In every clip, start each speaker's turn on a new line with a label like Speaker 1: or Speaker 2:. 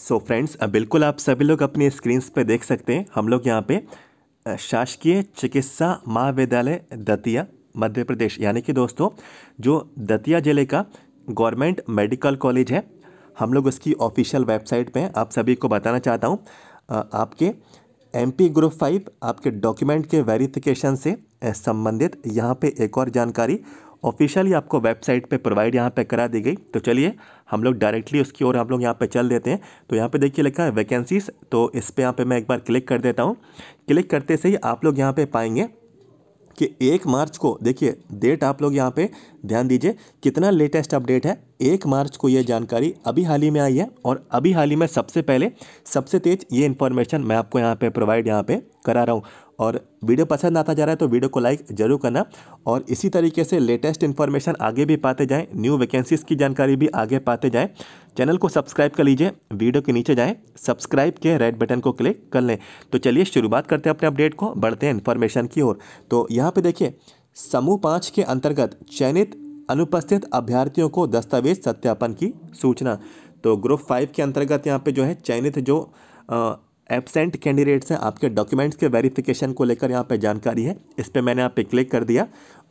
Speaker 1: so friends friends बिल्कुल आप सभी लोग अपनी स्क्रीन्स पे देख सकते हैं हम लोग यहाँ पे शासकीय चिकित्सा महाविद्यालय दतिया मध्य प्रदेश यानी कि दोस्तों जो दतिया ज़िले का गवर्नमेंट मेडिकल कॉलेज है हम लोग उसकी ऑफिशियल वेबसाइट पे आप सभी को बताना चाहता हूँ आपके एम पी ग्रुप फाइव आपके डॉक्यूमेंट के वेरिफिकेशन से संबंधित यहाँ पे एक और जानकारी ऑफिशियली आपको वेबसाइट पे प्रोवाइड यहाँ पे करा दी गई तो चलिए हम लोग डायरेक्टली उसकी ओर हम लोग यहाँ पे चल देते हैं तो यहाँ पे देखिए लिखा है वैकेंसीज तो इस पर यहाँ पे मैं एक बार क्लिक कर देता हूँ क्लिक करते से ही आप लोग यहाँ पे पाएंगे कि एक मार्च को देखिए डेट आप लोग यहाँ पे ध्यान दीजिए कितना लेटेस्ट अपडेट है एक मार्च को ये जानकारी अभी हाल ही में आई है और अभी हाल ही में सबसे पहले सबसे तेज ये इन्फॉर्मेशन मैं आपको यहाँ पे प्रोवाइड यहाँ पे करा रहा हूँ और वीडियो पसंद आता जा रहा है तो वीडियो को लाइक जरूर करना और इसी तरीके से लेटेस्ट इन्फॉर्मेशन आगे भी पाते जाएँ न्यू वैकेंसीज़ की जानकारी भी आगे पाते जाएँ चैनल को सब्सक्राइब कर लीजिए वीडियो के नीचे जाएँ सब्सक्राइब के रेड बटन को क्लिक कर लें तो चलिए शुरुआत करते हैं अपने अपडेट को बढ़ते हैं इन्फॉर्मेशन की ओर तो यहाँ पर देखिए समूह पाँच के अंतर्गत चयनित अनुपस्थित अभ्यर्थियों को दस्तावेज सत्यापन की सूचना तो ग्रुप फाइव के अंतर्गत यहाँ पे जो है चयनित जो एबसेंट कैंडिडेट्स हैं आपके डॉक्यूमेंट्स के वेरिफिकेशन को लेकर यहाँ पे जानकारी है इस पर मैंने यहाँ पे क्लिक कर दिया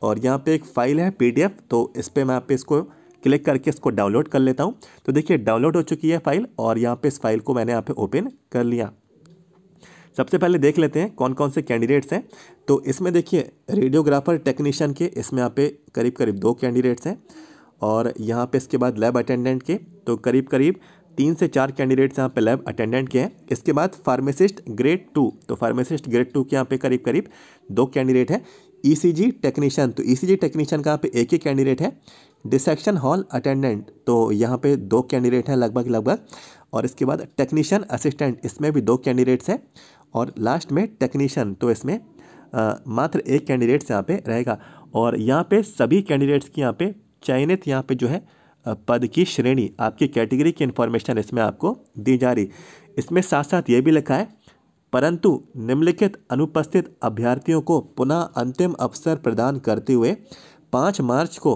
Speaker 1: और यहाँ पे एक फ़ाइल है पीडीएफ तो इस पर मैं आप पे इसको क्लिक करके इसको डाउनलोड कर लेता हूँ तो देखिए डाउनलोड हो चुकी है फ़ाइल और यहाँ पे इस फाइल को मैंने यहाँ पे ओपन कर लिया सबसे पहले देख लेते हैं कौन कौन से कैंडिडेट्स हैं तो इसमें देखिए रेडियोग्राफर टेक्नीशियन के इसमें यहाँ पे करीब करीब दो कैंडिडेट्स हैं और यहाँ पे इसके बाद लैब अटेंडेंट के तो करीब करीब तीन से चार कैंडिडेट्स यहाँ पे लैब अटेंडेंट के हैं इसके बाद फार्मासिस्ट ग्रेड टू तो फार्मासिस्ट ग्रेड टू के यहाँ पे करीब करीब दो कैंडिडेट हैं ईसीजी e टेक्नीशियन तो ईसीजी e टेक्नीशियन का यहाँ पे एक ही कैंडिडेट है डिसेक्शन हॉल अटेंडेंट तो यहाँ पे दो कैंडिडेट हैं लगभग लगभग और इसके बाद टेक्नीशियन असिस्टेंट इसमें भी दो कैंडिडेट्स हैं और लास्ट में टेक्नीशियन तो इसमें आ, मात्र एक कैंडिडेट्स यहाँ पर रहेगा और यहाँ पर सभी कैंडिडेट्स की यहाँ पर चयनित यहाँ पर जो है पद की श्रेणी आपकी कैटेगरी की इन्फॉर्मेशन इसमें आपको दी जा रही इसमें साथ साथ ये भी लिखा है परंतु निम्नलिखित अनुपस्थित अभ्यर्थियों को पुनः अंतिम अवसर प्रदान करते हुए पाँच मार्च को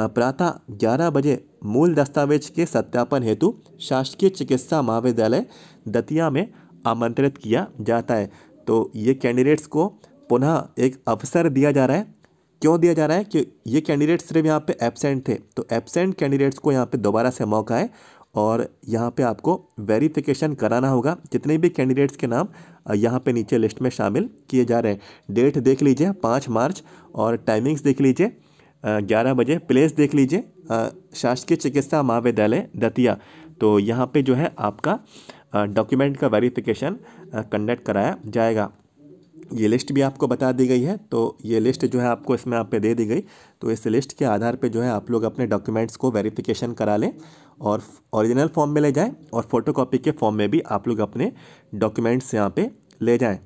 Speaker 1: प्रातः ग्यारह बजे मूल दस्तावेज के सत्यापन हेतु शासकीय चिकित्सा महाविद्यालय दतिया में आमंत्रित किया जाता है तो ये कैंडिडेट्स को पुनः एक अवसर दिया जा रहा है क्यों दिया जा रहा है कि ये कैंडिडेट सिर्फ यहाँ पे एबसेंट थे तो एबसेंट कैंडिडेट्स को यहाँ पे दोबारा से मौका है और यहाँ पे आपको वेरिफिकेशन कराना होगा जितने भी कैंडिडेट्स के नाम यहाँ पे नीचे लिस्ट में शामिल किए जा रहे हैं डेट देख लीजिए पाँच मार्च और टाइमिंग्स देख लीजिए ग्यारह बजे प्लेस देख लीजिए शासकीय चिकित्सा महाविद्यालय दतिया तो यहाँ पर जो है आपका डॉक्यूमेंट का वेरीफिकेशन कंडक्ट कराया जाएगा ये लिस्ट भी आपको बता दी गई है तो ये लिस्ट जो है आपको इसमें आप पे दे दी गई तो इस लिस्ट के आधार पे जो है आप लोग अपने डॉक्यूमेंट्स को वेरिफिकेशन करा लें और ओरिजिनल फॉर्म में ले जाएं और फोटोकॉपी के फॉर्म में भी आप लोग अपने डॉक्यूमेंट्स यहाँ पर ले जाएँ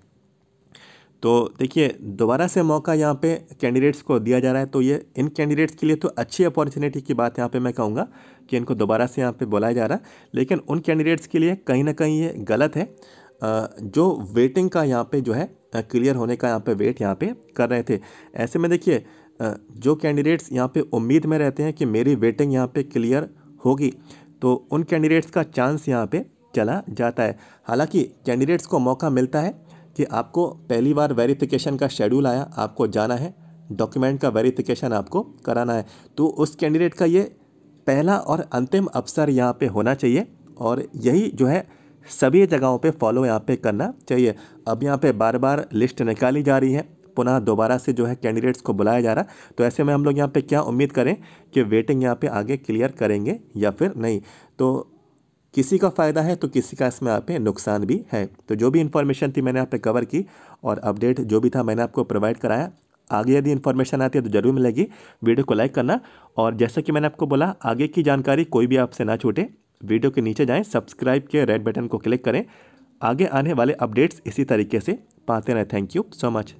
Speaker 1: तो देखिए दोबारा से मौका यहाँ पर कैंडिडेट्स को दिया जा रहा है तो ये इन कैंडिडेट्स के लिए तो अच्छी अपॉर्चुनिटी की बात यहाँ पर मैं कहूँगा कि इनको दोबारा से यहाँ पर बुलाया जा रहा है लेकिन उन कैंडिडेट्स के लिए कहीं ना कहीं ये गलत है जो वेटिंग का यहाँ पे जो है क्लियर होने का यहाँ पे वेट यहाँ पे कर रहे थे ऐसे में देखिए जो कैंडिडेट्स यहाँ पे उम्मीद में रहते हैं कि मेरी वेटिंग यहाँ पे क्लियर होगी तो उन कैंडिडेट्स का चांस यहाँ पे चला जाता है हालांकि कैंडिडेट्स को मौका मिलता है कि आपको पहली बार वेरिफिकेशन का शेड्यूल आया आपको जाना है डॉक्यूमेंट का वेरीफिकेशन आपको कराना है तो उस कैंडिडेट का ये पहला और अंतिम अवसर यहाँ पर होना चाहिए और यही जो है सभी जगहों पे फॉलो यहाँ पे करना चाहिए अब यहाँ पे बार बार लिस्ट निकाली जा रही है पुनः दोबारा से जो है कैंडिडेट्स को बुलाया जा रहा तो ऐसे में हम लोग यहाँ पे क्या उम्मीद करें कि वेटिंग यहाँ पे आगे क्लियर करेंगे या फिर नहीं तो किसी का फ़ायदा है तो किसी का इसमें यहाँ पे नुकसान भी है तो जो भी इन्फॉर्मेशन थी मैंने यहाँ पे कवर की और अपडेट जो भी था मैंने आपको प्रोवाइड कराया आगे यदि इन्फॉर्मेशन आती है तो ज़रूर मिलेगी वीडियो को लाइक करना और जैसा कि मैंने आपको बोला आगे की जानकारी कोई भी आपसे ना छूटे वीडियो के नीचे जाएं सब्सक्राइब के रेड बटन को क्लिक करें आगे आने वाले अपडेट्स इसी तरीके से पाते रहें थैंक यू सो मच